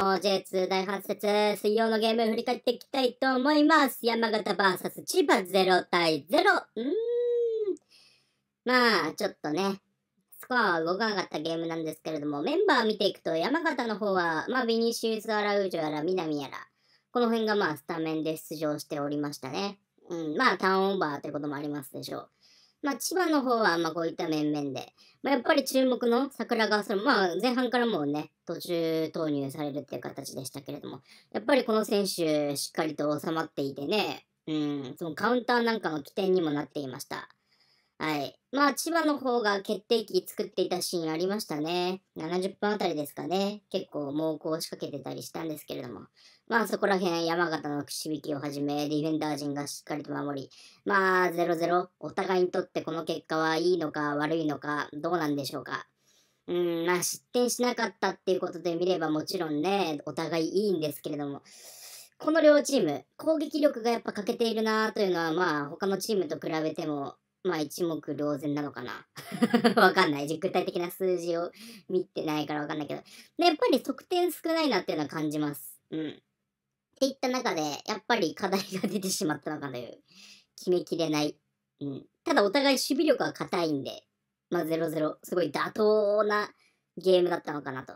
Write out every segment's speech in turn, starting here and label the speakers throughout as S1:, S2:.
S1: J2 大発説、水曜のゲーム振り返っていきたいと思います。山形 VS 千葉0対0。うーん。まあ、ちょっとね、スコアは動かなかったゲームなんですけれども、メンバー見ていくと、山形の方は、まあ、ビニシウス・アラウージョやら、南やら、この辺がまあ、スタメンで出場しておりましたね。うん、まあ、ターンオーバーということもありますでしょう。まあ、千葉の方はまあこういった面々で、まあ、やっぱり注目の桜川さん、まあ、前半からもうね、途中投入されるっていう形でしたけれども、やっぱりこの選手、しっかりと収まっていてね、うん、そのカウンターなんかの起点にもなっていました。はい。まあ、千葉の方が決定機作っていたシーンありましたね。70分あたりですかね。結構猛攻を仕掛けてたりしたんですけれども。まあ、そこら辺、山形のくし引きをはじめ、ディフェンダー陣がしっかりと守り、まあ、0-0、お互いにとってこの結果はいいのか悪いのか、どうなんでしょうか。うん、まあ、失点しなかったっていうことで見ればもちろんね、お互いいいんですけれども、この両チーム、攻撃力がやっぱ欠けているなというのは、まあ、他のチームと比べてもまあ一目瞭然なのかな。わかんない。具体的な数字を見てないからわかんないけど。で、やっぱり得点少ないなっていうのは感じます。うん。っていった中で、やっぱり課題が出てしまったのかという。決めきれない。うん。ただお互い守備力は硬いんで、まあ0-0、すごい妥当なゲームだったのかなと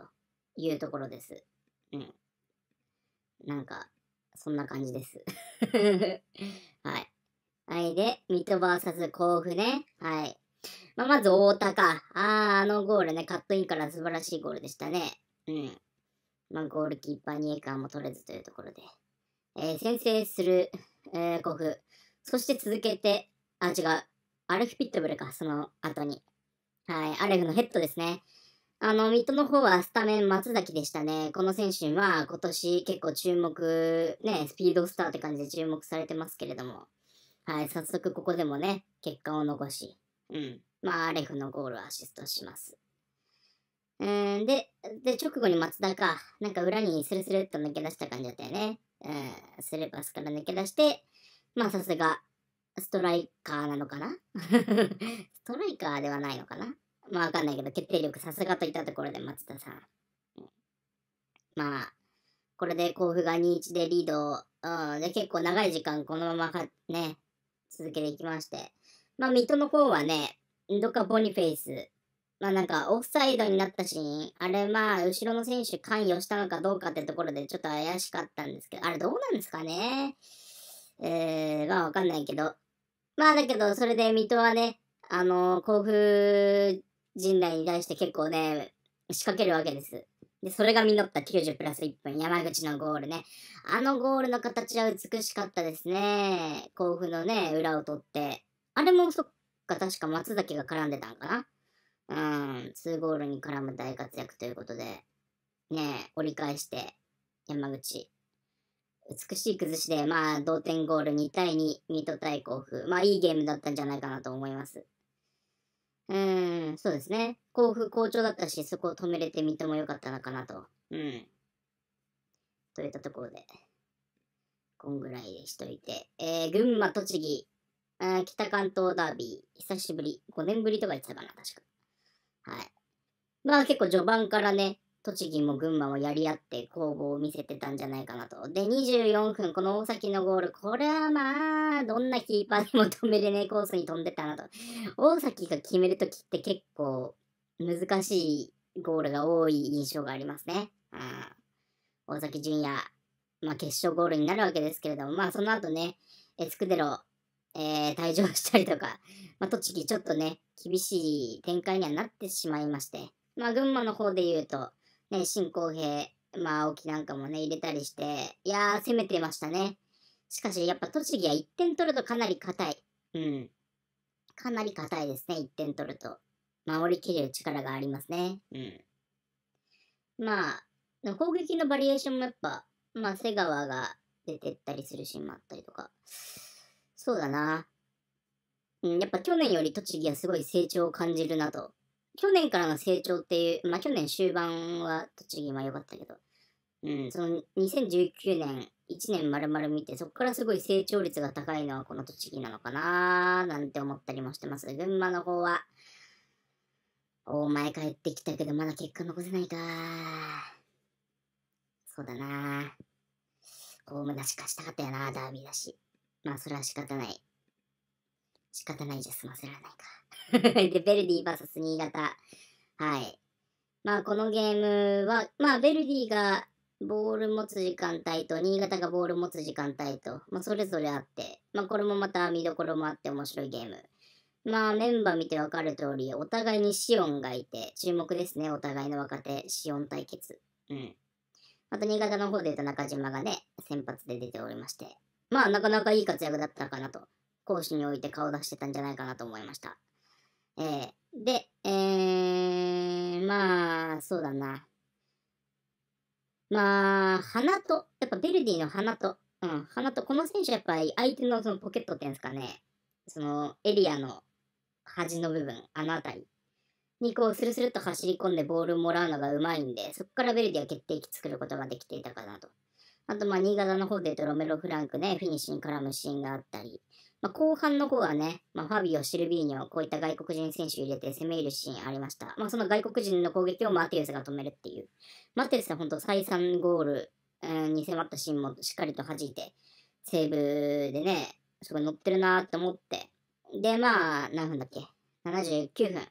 S1: いうところです。うん。なんか、そんな感じです。はい。はい。で、水戸 VS 甲府ね。はい。まあ、まず大田か。ああ、あのゴールね、カットインから素晴らしいゴールでしたね。うん。まあ、ゴールキーパーにエカーも取れずというところで。えー、先制する、えー、甲府。そして続けて、あ、違う。アレフ・ピットブルか、その後に。はい。アレフのヘッドですね。あの、水戸の方はスタメン松崎でしたね。この選手は今年結構注目、ね、スピードスターって感じで注目されてますけれども。はい、早速ここでもね、結果を残し、うん。まあ、アレフのゴールをアシストします。うん、で、で、直後に松田か、なんか裏にスルスルっと抜け出した感じだったよね。うん、スルーパスから抜け出して、まあ、さすが、ストライカーなのかな ストライカーではないのかなまあ、わかんないけど、決定力さすがといったところで松田さん。まあ、これで甲府が2-1でリードを、で、結構長い時間このままね、続けていきまして、まあ、水戸の方はね、どっかボニフェイス、まあなんかオフサイドになったシーン、あれまあ後ろの選手関与したのかどうかってところでちょっと怪しかったんですけど、あれどうなんですかねえー、まあわかんないけど。まあだけどそれで水戸はね、あのー、甲府陣内に対して結構ね、仕掛けるわけです。で、それが実った90プラス1分、山口のゴールね。あのゴールの形は美しかったですね。甲府のね、裏を取って。あれもそっか、確か松崎が絡んでたんかな。うん、2ゴールに絡む大活躍ということで、ね、折り返して、山口。美しい崩しで、まあ、同点ゴール2対2、水ト対甲府。まあ、いいゲームだったんじゃないかなと思います。うん、そうですね。甲府好調だったし、そこを止めれてみてもよかったのかなと。うん。といったところで、こんぐらいでしといて。えー、群馬、栃木、あ北関東ダービー、久しぶり。5年ぶりとか言ってたかな、確か。はい。まあ結構序盤からね、栃木も群馬もやり合って攻防を見せてたんじゃないかなと。で、24分、この大崎のゴール、これはまあ、どんなキーパーでも止めれねえコースに飛んでたなと。大崎が決めるときって結構難しいゴールが多い印象がありますね。うん、大崎純也、まあ決勝ゴールになるわけですけれども、まあその後ね、エスクデロ、えー、退場したりとか、まあ、栃木ちょっとね、厳しい展開にはなってしまいまして、まあ群馬の方で言うと、ね、新公平、まあ、青木なんかもね、入れたりして、いやー、攻めてましたね。しかし、やっぱ栃木は1点取るとかなり硬い。うん。かなり硬いですね、1点取ると。守りきれる力がありますね。うん。まあ、攻撃のバリエーションもやっぱ、まあ、瀬川が出てったりするシーンもあったりとか。そうだな。うん、やっぱ去年より栃木はすごい成長を感じるなと去年からの成長っていう、まあ去年終盤は栃木は良かったけど、うん、その2019年1年丸々見て、そこからすごい成長率が高いのはこの栃木なのかななんて思ったりもしてます。群馬の方は、お前帰ってきたけどまだ結果残せないか。そうだな。ム出しかしたかったよな、ダービーだし。まあそれは仕方ない。仕方ないじゃ済ませられないか。で、ヴェルディ VS 新潟。はい。まあ、このゲームは、まあ、ヴェルディがボール持つ時間帯と、新潟がボール持つ時間帯と、まあ、それぞれあって、まあ、これもまた見どころもあって面白いゲーム。まあ、メンバー見てわかる通り、お互いにシオンがいて、注目ですね、お互いの若手、シオン対決。うん。また、新潟の方で言うと中島がね、先発で出ておりまして、まあ、なかなかいい活躍だったかなと。講師において顔出してたんじゃないかなと思いました。えー、で、えー、まあ、そうだな。まあ、花と、やっぱベルディの花と、うん、花と、この選手やっぱり相手のそのポケットっていうんですかね、そのエリアの端の部分、あの辺りにこうスルスルっと走り込んでボールもらうのがうまいんで、そこからベルディは決定機作ることができていたかなと。あと、まあ、新潟の方で言うとロメロ・フランクね、フィニッシュに絡むシーンがあったり、まあ、後半の方はね、まあ、ファビオ、シルビーニョ、こういった外国人選手入れて攻め入るシーンありました。まあ、その外国人の攻撃をマテウスが止めるっていう。マテウスは本当再三ゴール、えー、に迫ったシーンもしっかりと弾いて、セーブでね、すごい乗ってるなって思って。で、まあ、何分だっけ ?79 分。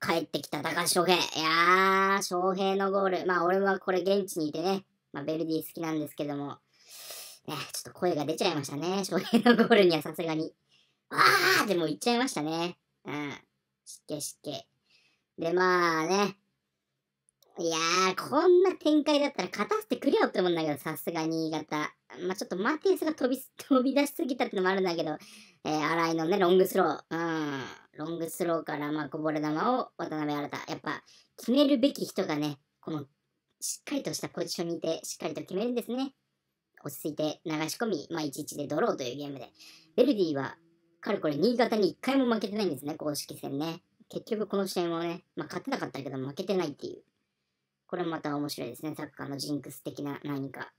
S1: 帰ってきた高橋翔平。いやー、翔平のゴール。まあ、俺はこれ現地にいてね、まあ、ベルディ好きなんですけども、えちょっと声が出ちゃいましたね。翔 平のゴールにはさすがに。わーってもう言っちゃいましたね。うん。しっけしっけ。で、まあね。いやー、こんな展開だったら勝たせてくれよって思うんだけど、さすが新潟。まあ、ちょっとマーティンスが飛び、飛び出しすぎたってのもあるんだけど、えー、荒井のね、ロングスロー。うん。ロングスローから、まあ、こぼれ球を渡辺新やっぱ、決めるべき人がね、この、しっかりとしたポジションにいて、しっかりと決めるんですね。落ち着いて流し込み、まあ、1-1でドローというゲームで、ベルディは、かれこれ新潟に1回も負けてないんですね、公式戦ね。結局この試合もね、まあ、勝てなかったけど負けてないっていう。これまた面白いですね、サッカーのジンクス的な何か。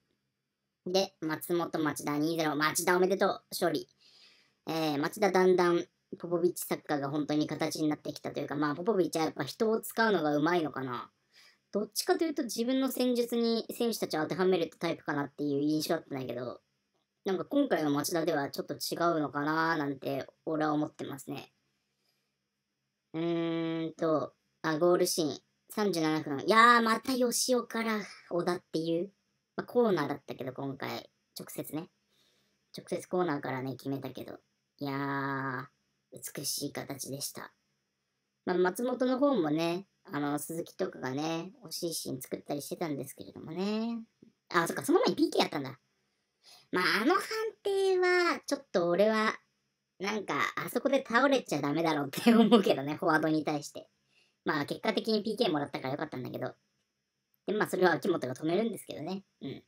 S1: で、松本町田2-0、町田おめでとう、勝利。えー、町田だんだんポポビッチサッカーが本当に形になってきたというか、まあ、ポポビッチはやっぱ人を使うのがうまいのかな。どっちかというと自分の戦術に選手たちを当てはめるタイプかなっていう印象だったんだけど、なんか今回の町田ではちょっと違うのかななんて俺は思ってますね。うーんと、あ、ゴールシーン。37分。いやー、また吉尾から小田っていう。まあ、コーナーだったけど、今回。直接ね。直接コーナーからね、決めたけど。いやー、美しい形でした。まあ、松本の方もね、あの、鈴木とかがね、惜しいシーン作ったりしてたんですけれどもね。あ、そっか、その前に PK やったんだ。まあ、あの判定は、ちょっと俺は、なんか、あそこで倒れちゃダメだろうって思うけどね、フォワードに対して。まあ、結果的に PK もらったからよかったんだけど。で、まあ、それは秋元が止めるんですけどね。うん。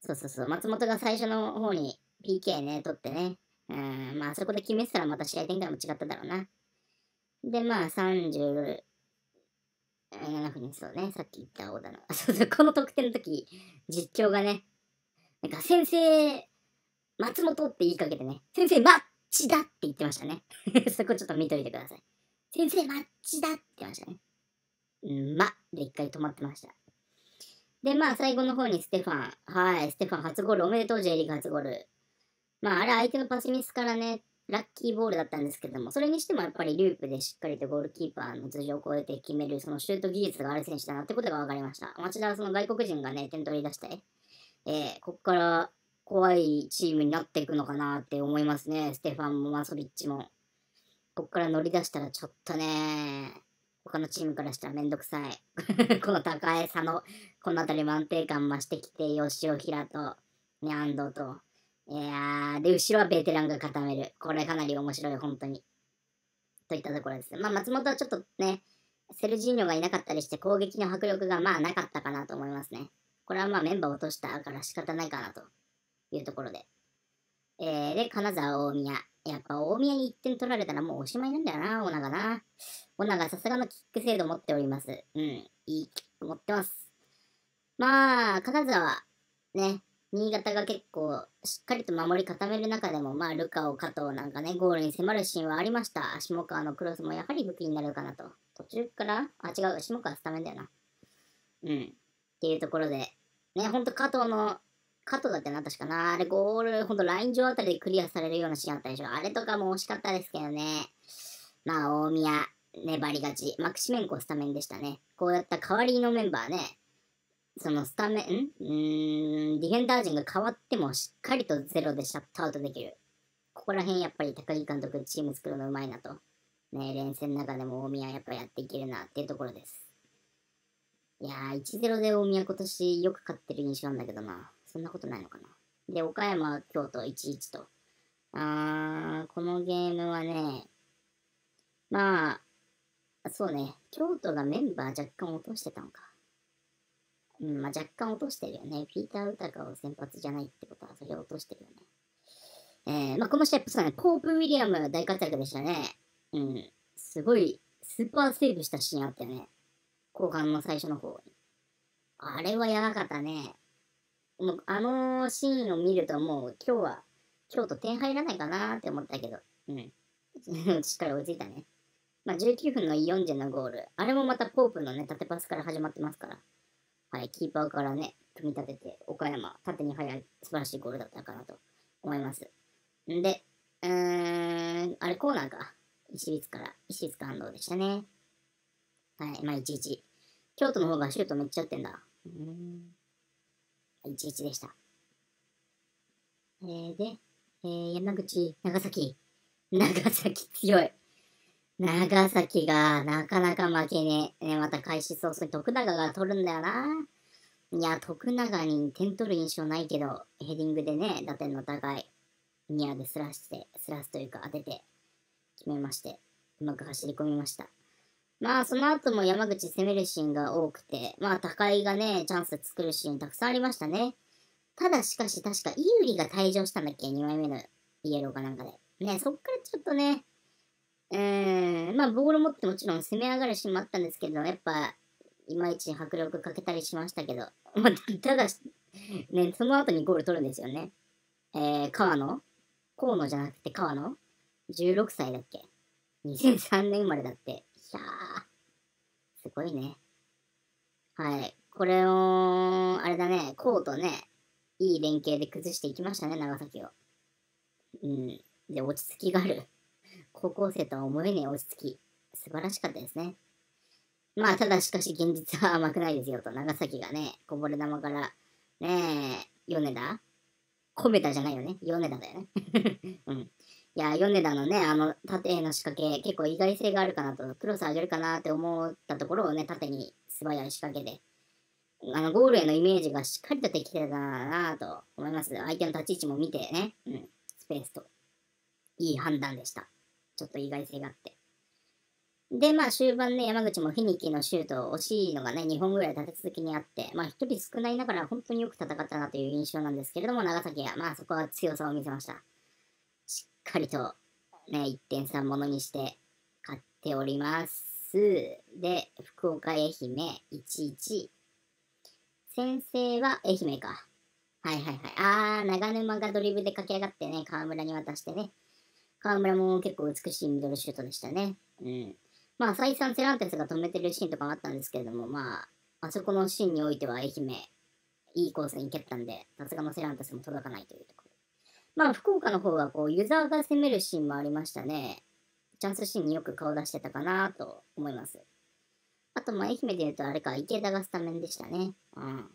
S1: そうそうそう、松本が最初の方に PK ね、取ってね。うん、まあ、あそこで決めてたらまた試合展開も違っただろうな。で、まあ、30、なんかね、そうね、さっき言ったオ田の。そうそう、この特典の時、実況がね、なんか先生、松本って言いかけてね、先生マッチだって言ってましたね。そこちょっと見といてください。先生マッチだって言ってましたね。んまで一回止まってました。で、まあ最後の方にステファン。はい、ステファン初ゴールおめでとう、J リーグ初ゴール。まああれ相手のパスミスからね、ラッキーボールだったんですけども、それにしてもやっぱりループでしっかりとゴールキーパーの頭上を越えて決める、そのシュート技術がある選手だなってことが分かりました。町田はその外国人がね、点取り出して、えー、こっから怖いチームになっていくのかなって思いますね。ステファンもマソビッチも。こっから乗り出したらちょっとね、他のチームからしたらめんどくさい。この高江佐の、この辺りも安定感増してきて、吉尾平と、ね、安藤と、いやー、で、後ろはベテランが固める。これかなり面白い、本当に。といったところです。まあ、松本はちょっとね、セルジーニョがいなかったりして攻撃の迫力がまあなかったかなと思いますね。これはまあメンバー落としたから仕方ないかなというところで。えー、で、金沢大宮。やっぱ大宮に1点取られたらもうおしまいなんだよな、オナがな。オナがさすがのキック精度持っております。うん、いいキック持ってます。まあ、金沢、ね、新潟が結構しっかりと守り固める中でも、まあ、ルカオ、加藤なんかね、ゴールに迫るシーンはありました。下川のクロスもやはり武器になるかなと。途中から、あ、違う、下川スタメンだよな。うん。っていうところで、ね、ほんと加藤の、加藤だってなったしかな。あれ、ゴール、ほんとライン上あたりでクリアされるようなシーンあったでしょ。あれとかも惜しかったですけどね。まあ、大宮、粘り勝ち。マクシメンコスタメンでしたね。こうやった代わりのメンバーね、そのスタメン、うん、ディフェンダー陣が変わってもしっかりとゼロでシャットアウトできる。ここら辺やっぱり高木監督チーム作るのうまいなと。ね、連戦の中でも大宮やっぱやっていけるなっていうところです。いやー、1-0で大宮今年よく勝ってる印象なんだけどな。そんなことないのかな。で、岡山、京都1-1と。あー、このゲームはね、まあ、そうね、京都がメンバー若干落としてたのか。うん、まあ、若干落としてるよね。ピーター・ウタカを先発じゃないってことは、それを落としてるよね。えー、まあ、この試合、そうね、コープ・ウィリアム大活躍でしたね。うん、すごい、スーパーセーブしたシーンあったよね。後半の最初の方に。あれはやばかったね。もう、あのシーンを見るともう、今日は、今日と点入らないかなーって思ったけど、うん。しっかり追いついたね。まあ、19分の40のゴール。あれもまたポープのね、縦パスから始まってますから。はい、キーパーからね、組み立てて、岡山、縦に速い素晴らしいゴールだったかなと思います。んで、うーん、あれコーナーか。石律から、石律感動でしたね。はい、まあ11。京都の方がシュートめっちゃ打ってんだ。うーん。11でした。えー、で、えー、山口、長崎。長崎強い。長崎がなかなか負けねえ。ね、また開始早々に徳永が取るんだよな。いや、徳永に点取る印象ないけど、ヘディングでね、打点の高い。ニアでスラして、スラスというか当てて、決めまして、うまく走り込みました。まあ、その後も山口攻めるシーンが多くて、まあ、高井がね、チャンス作るシーンたくさんありましたね。ただしかし、確か、イウリが退場したんだっけ ?2 枚目のイエローかなんかで。ね、そっからちょっとね、えー、まあボール持ってもちろん攻め上がるシーンもあったんですけど、やっぱ、いまいち迫力かけたりしましたけど、まあ、ただし、ね、その後にゴール取るんですよね。えー、川野河野じゃなくて川野 ?16 歳だっけ ?2003 年生まれだって。いやー、すごいね。はい。これを、あれだね、河うとね、いい連携で崩していきましたね、長崎を。うん。で、落ち着きがある。高校生とは思えない落ち着き、素晴らしかったですね。まあ、ただしかし現実は甘くないですよと、長崎がね、こぼれ球から、ねえ、米田メダじゃないよね。米田だよね。うん。いや、米田のね、あの、縦への仕掛け、結構意外性があるかなと、クロス上げるかなって思ったところをね、縦に素早い仕掛けで、あの、ゴールへのイメージがしっかりとできてたなと思います。相手の立ち位置も見てね、うん、スペースと、いい判断でした。ちょっと意外性があって。で、まあ終盤ね、山口もフィニキのシュート惜しいのがね、2本ぐらい立て続けにあって、まあ一人少ないながら本当によく戦ったなという印象なんですけれども、長崎は、まあそこは強さを見せました。しっかりと、ね、1点差ものにして勝っております。で、福岡愛媛11。先生は愛媛か。はいはいはい。あー、長沼がドリブルで駆け上がってね、河村に渡してね。河村も結構美しいミドルシュートでしたね。うん。まあ、再三セランテスが止めてるシーンとかもあったんですけれども、まあ、あそこのシーンにおいては愛媛、いいコースに蹴ったんで、さすがのセランテスも届かないというところ。まあ、福岡の方は、こう、ユーザーが攻めるシーンもありましたね。チャンスシーンによく顔出してたかなと思います。あと、まあ、愛媛で言うと、あれか、池田がスタメンでしたね。うん。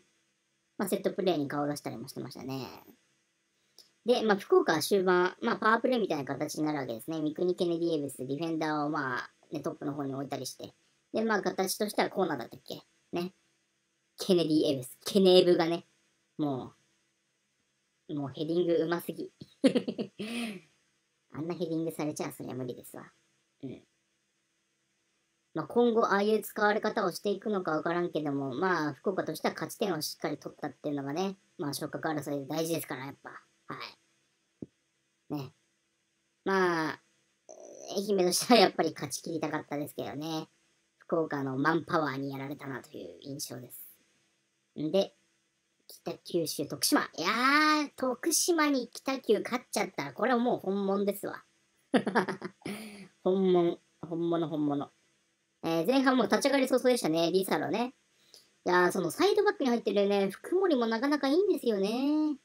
S1: まあ、セットプレーに顔出したりもしてましたね。で、まあ、福岡は終盤、まあ、パワープレイみたいな形になるわけですね。三国ケネディ・エブス、ディフェンダーを、まあね、トップの方に置いたりして。で、まあ、形としたらコーナーだったっけね。ケネディ・エブス、ケネーブがね、もう、もうヘディングうますぎ。あんなヘディングされちゃそりゃ無理ですわ。うん。まあ、今後、ああいう使われ方をしていくのかわからんけども、まあ、福岡としては勝ち点をしっかり取ったっていうのがね、まあ、昇格争いで大事ですから、やっぱ。はい。ね。まあ、愛媛としてはやっぱり勝ち切りたかったですけどね。福岡のマンパワーにやられたなという印象です。んで、北九州、徳島。いやー、徳島に北九勝っちゃったら、これはもう本物ですわ。本物、本物、本物。えー、前半も立ち上がり早々でしたね、リサロね。いやー、そのサイドバックに入ってるね、福森もなかなかいいんですよね。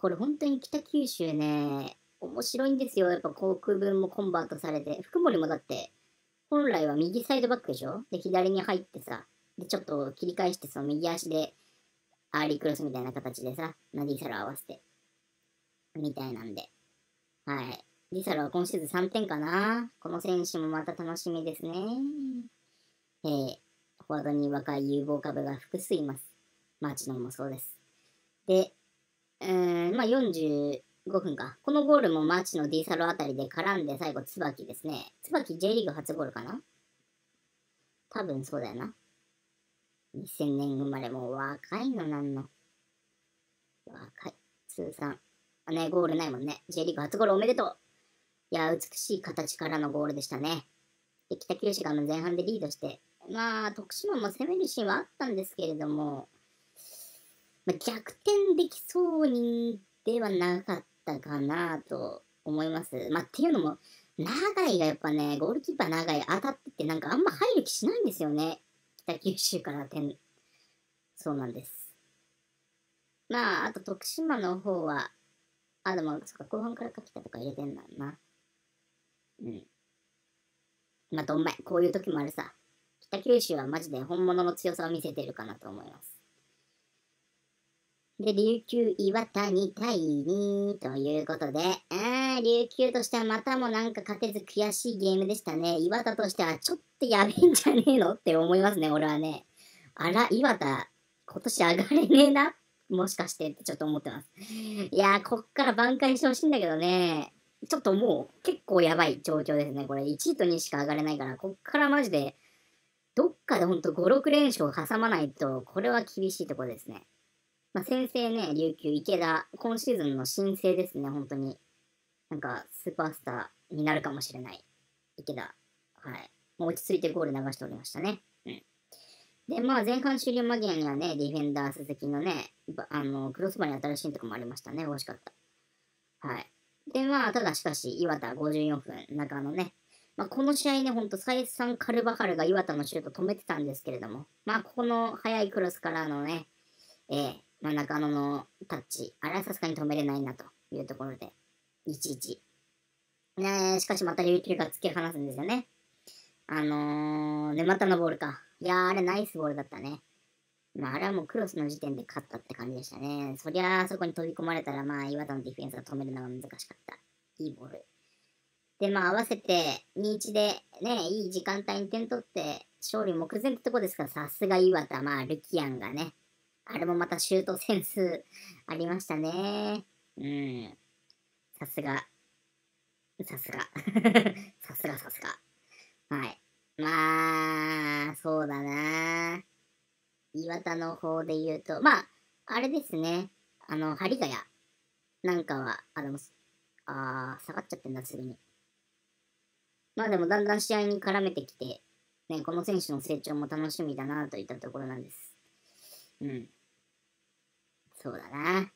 S1: これ本当に北九州ね、面白いんですよ。やっぱ航空分もコンバートされて。福森もだって、本来は右サイドバックでしょで、左に入ってさ、で、ちょっと切り返して、その右足で、アーリークロスみたいな形でさ、ナディサラ合わせて、みたいなんで。はい。ディサラは今シーズン3点かな。この選手もまた楽しみですね。えー、フォワードに若い有望株が複数います。マーチノンもそうです。で、まあ、45分か。このゴールもマーチの D サロあたりで絡んで最後、椿ですね。椿 J リーグ初ゴールかな多分そうだよな。2000年生まれも若いのなんの。若い。通算。あね、ゴールないもんね。J リーグ初ゴールおめでとういや、美しい形からのゴールでしたね。で北九州が前半でリードして、まあ、徳島も攻めるシーンはあったんですけれども、まあ、逆転できそうにではなかったかなと思います。まあ、っていうのも、長井がやっぱね、ゴールキーパー長井当たっててなんかあんま入る気しないんですよね。北九州から点。そうなんです。まあ、あと徳島の方は、あ、でも、そっか、後半からかけたとか入れてんだな。うん。まあ、どんまい。こういう時もあるさ。北九州はマジで本物の強さを見せてるかなと思います。で、琉球岩田2対2ということで、あー、琉球としてはまたもなんか勝てず悔しいゲームでしたね。岩田としてはちょっとやべえんじゃねえのって思いますね、俺はね。あら、岩田、今年上がれねえな。もしかしてってちょっと思ってます。いやー、こっから挽回してほしいんだけどね。ちょっともう結構やばい状況ですね。これ1位と2位しか上がれないから、こっからマジで、どっかでほんと5、6連勝挟まないと、これは厳しいところですね。まあ、先生ね、琉球池田、今シーズンの新星ですね、本当に。なんか、スーパースターになるかもしれない。池田。はい。もう落ち着いてゴール流しておりましたね。うん。で、まあ、前半終了間際にはね、ディフェンダー鈴木のね、あの、クロスバーに当たるシーンとかもありましたね。惜しかった。はい。で、まあ、ただしかし、岩田54分、中野ね。まあ、この試合ね、ほんと、再三カルバハルが岩田のシュート止めてたんですけれども、まあ、ここの速いクロスからのね、えー、まあ、中野のタッチ、あれはさすがに止めれないなというところで、1-1。ねしかしまた琉球が突き放すんですよね。あのー、で、またのボールか。いやあれナイスボールだったね。まあ、あれはもうクロスの時点で勝ったって感じでしたね。そりゃあそこに飛び込まれたら、まあ、岩田のディフェンスが止めるのが難しかった。いいボール。で、まあ、合わせて2-1で、ね、いい時間帯に点取って、勝利目前ってとこですから、さすが岩田、まあ、ルキアンがね、あれもまたシュートセンスありましたね。うん。さすが。さすが。さすがさすが。はい。まあ、そうだな。岩田の方で言うと、まあ、あれですね。あの、針ヶ谷なんかは、あ、でも、あ下がっちゃってんだ、すぐに。まあでも、だんだん試合に絡めてきて、ね、この選手の成長も楽しみだなといったところなんです。うん。そうだな。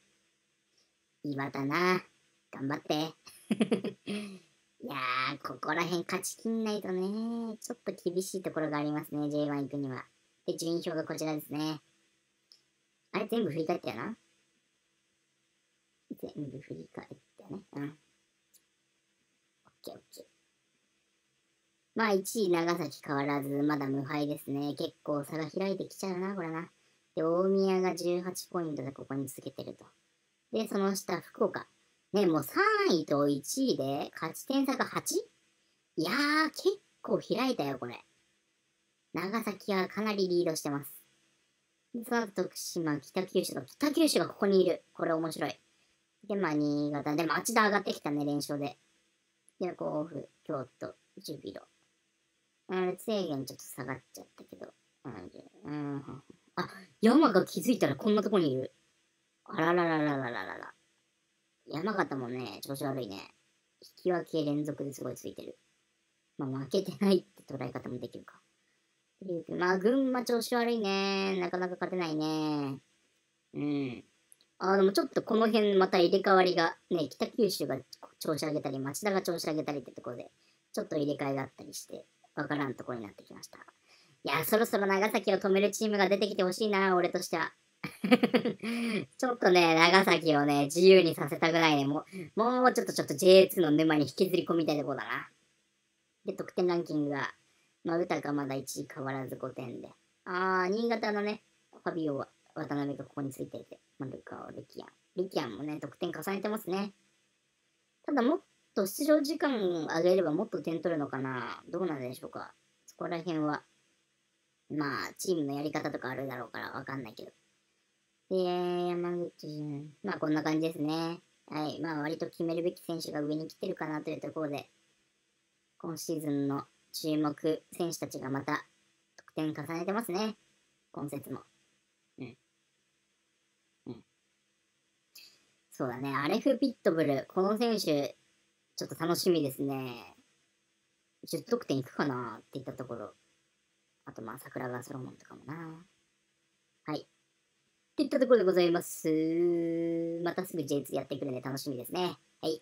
S1: 岩だな。頑張って。いやー、ここら辺勝ちきんないとね、ちょっと厳しいところがありますね、J1 行くには。で、順位表がこちらですね。あれ、全部振り返ったよな全部振り返ったね。うん。オッケーオッケー。まあ、1位長崎変わらず、まだ無敗ですね。結構差が開いてきちゃうな、これな。で、大宮が18ポイントでここにつけてると。で、その下、福岡。ね、もう3位と1位で勝ち点差が 8? いやー、結構開いたよ、これ。長崎はかなりリードしてます。で、その後徳島、北九州と、北九州がここにいる。これ面白い。で、まあ、新潟。でも、あっちで上がってきたね、連勝で。で、甲府、京都、ジュビロ。うん、制限ちょっと下がっちゃったけど。うん、うん。あ、山が気づいたらこんなとこにいる。あらららららららら。山形もね、調子悪いね。引き分け連続ですごいついてる。まあ、負けてないって捉え方もできるか。まあ、群馬調子悪いね。なかなか勝てないね。うん。あ、でもちょっとこの辺また入れ替わりが、ね、北九州が調子上げたり、町田が調子上げたりってところで、ちょっと入れ替えがあったりして、わからんところになってきました。いや、そろそろ長崎を止めるチームが出てきてほしいな、俺としては。ちょっとね、長崎をね、自由にさせたぐらいね、もう、もうちょっとちょっと J2 の沼に引きずり込みたいとこだな。で、得点ランキングが、まあ、歌がまだ1位変わらず5点で。あー、新潟のね、ファビオは、渡辺がここについていて、まあ、ルカオ、リキアン。リキアンもね、得点重ねてますね。ただ、もっと出場時間上げればもっと点取るのかなどうなんでしょうかそこら辺はまあ、チームのやり方とかあるだろうからわかんないけど。で、山口、まあこんな感じですね。はい。まあ割と決めるべき選手が上に来てるかなというところで、今シーズンの注目選手たちがまた得点重ねてますね。今節も。うん。うん。そうだね。アレフ・ピットブル。この選手、ちょっと楽しみですね。10得点いくかなっていったところ。あとまあ桜川ソロモンとかもな。はい。といったところでございます。またすぐ J2 やってくるんで楽しみですね。はい。